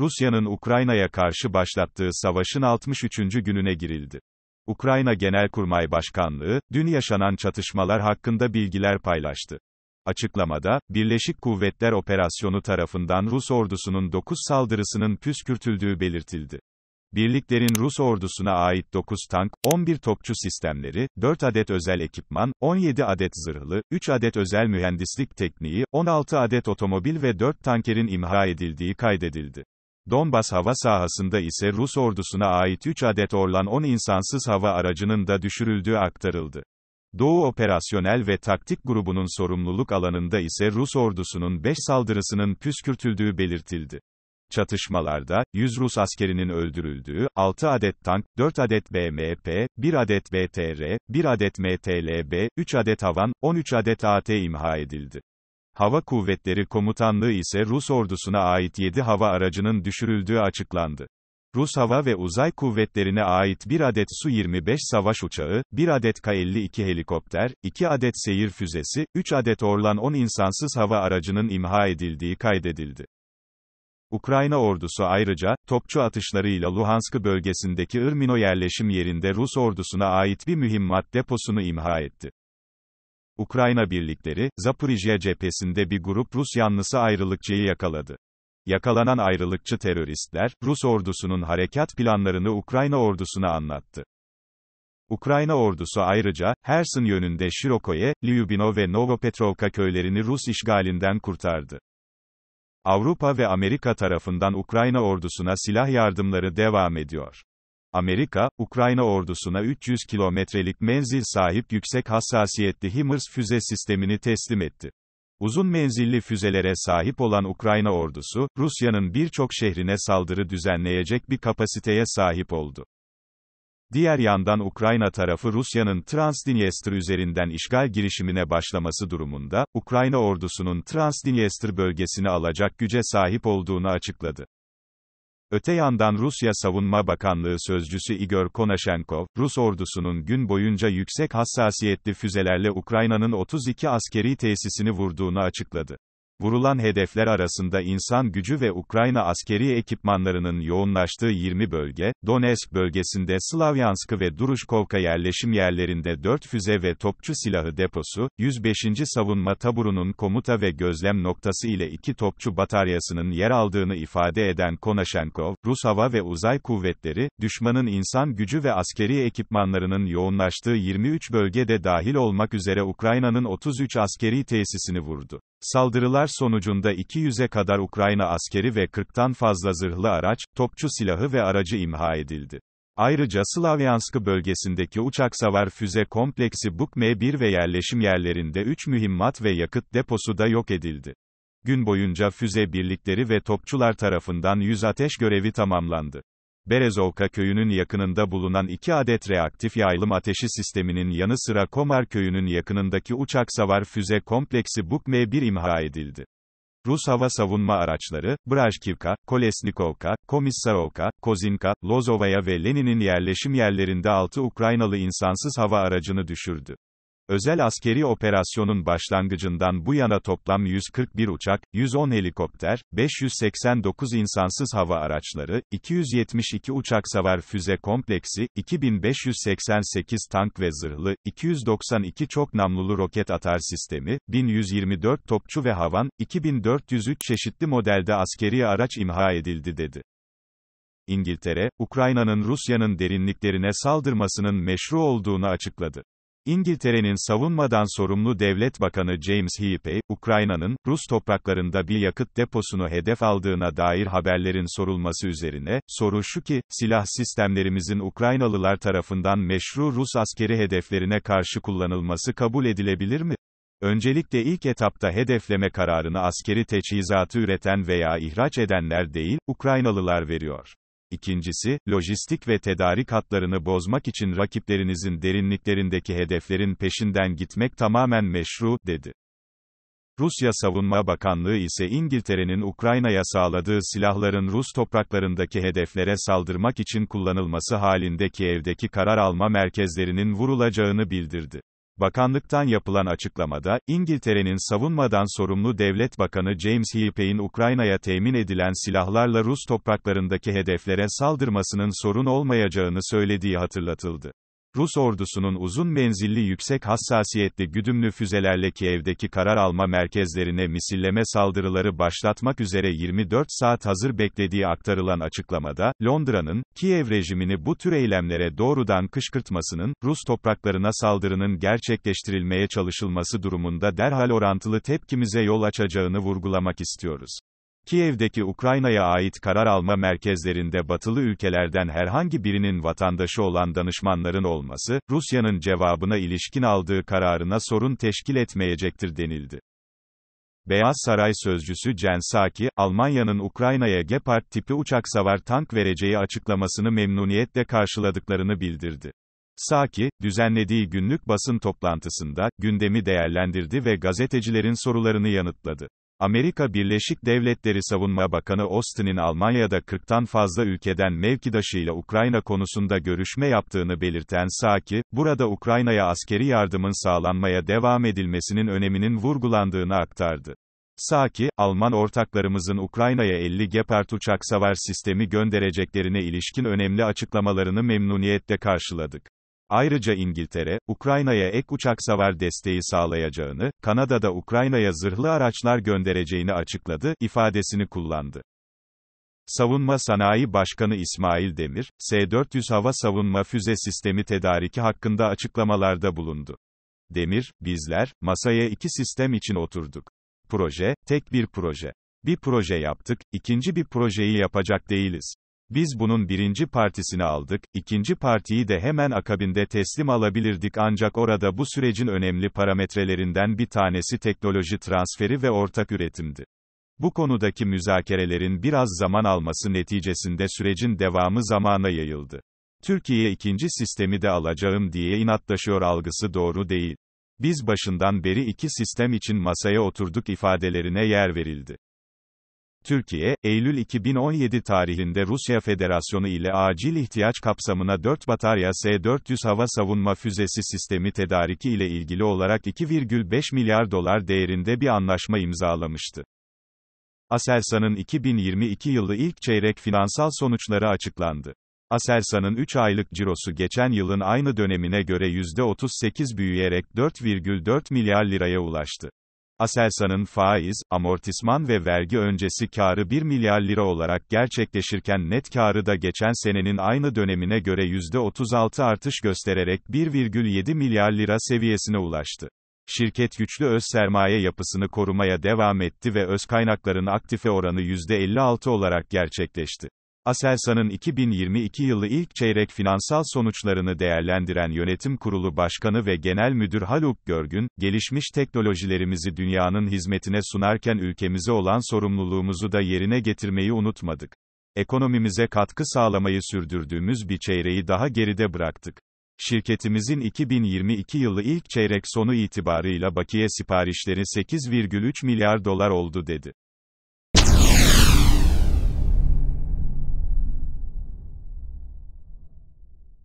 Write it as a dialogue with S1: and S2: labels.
S1: Rusya'nın Ukrayna'ya karşı başlattığı savaşın 63. gününe girildi. Ukrayna Genelkurmay Başkanlığı, dün yaşanan çatışmalar hakkında bilgiler paylaştı. Açıklamada, Birleşik Kuvvetler Operasyonu tarafından Rus ordusunun 9 saldırısının püskürtüldüğü belirtildi. Birliklerin Rus ordusuna ait 9 tank, 11 topçu sistemleri, 4 adet özel ekipman, 17 adet zırhlı, 3 adet özel mühendislik tekniği, 16 adet otomobil ve 4 tankerin imha edildiği kaydedildi. Donbas hava sahasında ise Rus ordusuna ait 3 adet Orlan 10 insansız hava aracının da düşürüldüğü aktarıldı. Doğu Operasyonel ve Taktik Grubu'nun sorumluluk alanında ise Rus ordusunun 5 saldırısının püskürtüldüğü belirtildi. Çatışmalarda, 100 Rus askerinin öldürüldüğü, 6 adet tank, 4 adet BMP, 1 adet BTR, 1 adet MTLB, 3 adet havan, 13 adet AT imha edildi. Hava Kuvvetleri Komutanlığı ise Rus ordusuna ait 7 hava aracının düşürüldüğü açıklandı. Rus Hava ve Uzay Kuvvetlerine ait bir adet Su-25 savaş uçağı, bir adet K-52 helikopter, iki adet seyir füzesi, üç adet Orlan 10 insansız hava aracının imha edildiği kaydedildi. Ukrayna ordusu ayrıca, topçu atışlarıyla Luhansk bölgesindeki Irmino yerleşim yerinde Rus ordusuna ait bir mühimmat deposunu imha etti. Ukrayna birlikleri, Zaporijya cephesinde bir grup Rus yanlısı ayrılıkçıyı yakaladı. Yakalanan ayrılıkçı teröristler, Rus ordusunun harekat planlarını Ukrayna ordusuna anlattı. Ukrayna ordusu ayrıca, Hersin yönünde Şirokoye, Lyubino ve Novopetrovka köylerini Rus işgalinden kurtardı. Avrupa ve Amerika tarafından Ukrayna ordusuna silah yardımları devam ediyor. Amerika, Ukrayna ordusuna 300 kilometrelik menzil sahip yüksek hassasiyetli HIMARS füze sistemini teslim etti. Uzun menzilli füzelere sahip olan Ukrayna ordusu, Rusya'nın birçok şehrine saldırı düzenleyecek bir kapasiteye sahip oldu. Diğer yandan Ukrayna tarafı Rusya'nın Transdniester üzerinden işgal girişimine başlaması durumunda, Ukrayna ordusunun Transdniester bölgesini alacak güce sahip olduğunu açıkladı. Öte yandan Rusya Savunma Bakanlığı Sözcüsü Igor Konashenkov, Rus ordusunun gün boyunca yüksek hassasiyetli füzelerle Ukrayna'nın 32 askeri tesisini vurduğunu açıkladı. Vurulan hedefler arasında insan gücü ve Ukrayna askeri ekipmanlarının yoğunlaştığı 20 bölge, Donetsk bölgesinde Slavyanskı ve Duruşkovka yerleşim yerlerinde 4 füze ve topçu silahı deposu, 105. Savunma Taburu'nun komuta ve gözlem noktası ile iki topçu bataryasının yer aldığını ifade eden Konashenkov, Rus Hava ve Uzay Kuvvetleri, düşmanın insan gücü ve askeri ekipmanlarının yoğunlaştığı 23 bölgede dahil olmak üzere Ukrayna'nın 33 askeri tesisini vurdu. Saldırılar sonucunda 200'e kadar Ukrayna askeri ve 40'tan fazla zırhlı araç, topçu silahı ve aracı imha edildi. Ayrıca Slavyanskı bölgesindeki uçak savar füze kompleksi Buk M1 ve yerleşim yerlerinde 3 mühimmat ve yakıt deposu da yok edildi. Gün boyunca füze birlikleri ve topçular tarafından 100 ateş görevi tamamlandı. Berezovka köyünün yakınında bulunan iki adet reaktif yaylım ateşi sisteminin yanı sıra Komar köyünün yakınındaki uçak savar füze kompleksi buk m 1 imha edildi. Rus hava savunma araçları, Brajkivka, Kolesnikovka, Komissarovka, Kozinka, Lozovaya ve Lenin'in yerleşim yerlerinde 6 Ukraynalı insansız hava aracını düşürdü. Özel askeri operasyonun başlangıcından bu yana toplam 141 uçak, 110 helikopter, 589 insansız hava araçları, 272 uçak savar füze kompleksi, 2588 tank ve zırhlı, 292 çok namlulu roket atar sistemi, 1124 topçu ve havan, 2403 çeşitli modelde askeri araç imha edildi dedi. İngiltere, Ukrayna'nın Rusya'nın derinliklerine saldırmasının meşru olduğunu açıkladı. İngiltere'nin savunmadan sorumlu Devlet Bakanı James Heape, Ukrayna'nın, Rus topraklarında bir yakıt deposunu hedef aldığına dair haberlerin sorulması üzerine, soru şu ki, silah sistemlerimizin Ukraynalılar tarafından meşru Rus askeri hedeflerine karşı kullanılması kabul edilebilir mi? Öncelikle ilk etapta hedefleme kararını askeri teçhizatı üreten veya ihraç edenler değil, Ukraynalılar veriyor. İkincisi, lojistik ve tedarik hatlarını bozmak için rakiplerinizin derinliklerindeki hedeflerin peşinden gitmek tamamen meşru, dedi. Rusya Savunma Bakanlığı ise İngiltere'nin Ukrayna'ya sağladığı silahların Rus topraklarındaki hedeflere saldırmak için kullanılması halindeki evdeki karar alma merkezlerinin vurulacağını bildirdi. Bakanlıktan yapılan açıklamada, İngiltere'nin savunmadan sorumlu devlet bakanı James Hippey'in Ukrayna'ya temin edilen silahlarla Rus topraklarındaki hedeflere saldırmasının sorun olmayacağını söylediği hatırlatıldı. Rus ordusunun uzun menzilli yüksek hassasiyetli güdümlü füzelerle Kiev'deki karar alma merkezlerine misilleme saldırıları başlatmak üzere 24 saat hazır beklediği aktarılan açıklamada, Londra'nın, Kiev rejimini bu tür eylemlere doğrudan kışkırtmasının, Rus topraklarına saldırının gerçekleştirilmeye çalışılması durumunda derhal orantılı tepkimize yol açacağını vurgulamak istiyoruz. Kiev'deki Ukrayna'ya ait karar alma merkezlerinde batılı ülkelerden herhangi birinin vatandaşı olan danışmanların olması, Rusya'nın cevabına ilişkin aldığı kararına sorun teşkil etmeyecektir denildi. Beyaz Saray sözcüsü Jen Psaki, Almanya'nın Ukrayna'ya Gepard tipi uçak savar tank vereceği açıklamasını memnuniyetle karşıladıklarını bildirdi. Saki, düzenlediği günlük basın toplantısında, gündemi değerlendirdi ve gazetecilerin sorularını yanıtladı. Amerika Birleşik Devletleri Savunma Bakanı Austin'in Almanya'da 40'tan fazla ülkeden mevkidaşıyla Ukrayna konusunda görüşme yaptığını belirten Saki, burada Ukrayna'ya askeri yardımın sağlanmaya devam edilmesinin öneminin vurgulandığını aktardı. Saki, Alman ortaklarımızın Ukrayna'ya 50 Gepard uçak savar sistemi göndereceklerine ilişkin önemli açıklamalarını memnuniyetle karşıladık. Ayrıca İngiltere, Ukrayna'ya ek uçak savar desteği sağlayacağını, Kanada'da Ukrayna'ya zırhlı araçlar göndereceğini açıkladı, ifadesini kullandı. Savunma Sanayi Başkanı İsmail Demir, S-400 hava savunma füze sistemi tedariki hakkında açıklamalarda bulundu. Demir, bizler, masaya iki sistem için oturduk. Proje, tek bir proje. Bir proje yaptık, ikinci bir projeyi yapacak değiliz. Biz bunun birinci partisini aldık, ikinci partiyi de hemen akabinde teslim alabilirdik ancak orada bu sürecin önemli parametrelerinden bir tanesi teknoloji transferi ve ortak üretimdi. Bu konudaki müzakerelerin biraz zaman alması neticesinde sürecin devamı zamana yayıldı. Türkiye ikinci sistemi de alacağım diye inatlaşıyor algısı doğru değil. Biz başından beri iki sistem için masaya oturduk ifadelerine yer verildi. Türkiye, Eylül 2017 tarihinde Rusya Federasyonu ile acil ihtiyaç kapsamına 4 batarya S-400 hava savunma füzesi sistemi tedariki ile ilgili olarak 2,5 milyar dolar değerinde bir anlaşma imzalamıştı. Aselsan'ın 2022 yılı ilk çeyrek finansal sonuçları açıklandı. Aselsan'ın 3 aylık cirosu geçen yılın aynı dönemine göre %38 büyüyerek 4,4 milyar liraya ulaştı. Aselsan'ın faiz, amortisman ve vergi öncesi karı 1 milyar lira olarak gerçekleşirken net karı da geçen senenin aynı dönemine göre %36 artış göstererek 1,7 milyar lira seviyesine ulaştı. Şirket güçlü öz sermaye yapısını korumaya devam etti ve öz kaynakların aktife oranı %56 olarak gerçekleşti. Aselsan'ın 2022 yılı ilk çeyrek finansal sonuçlarını değerlendiren Yönetim Kurulu Başkanı ve Genel Müdür Haluk Görgün, gelişmiş teknolojilerimizi dünyanın hizmetine sunarken ülkemize olan sorumluluğumuzu da yerine getirmeyi unutmadık. Ekonomimize katkı sağlamayı sürdürdüğümüz bir çeyreği daha geride bıraktık. Şirketimizin 2022 yılı ilk çeyrek sonu itibarıyla bakiye siparişleri 8,3 milyar dolar oldu dedi.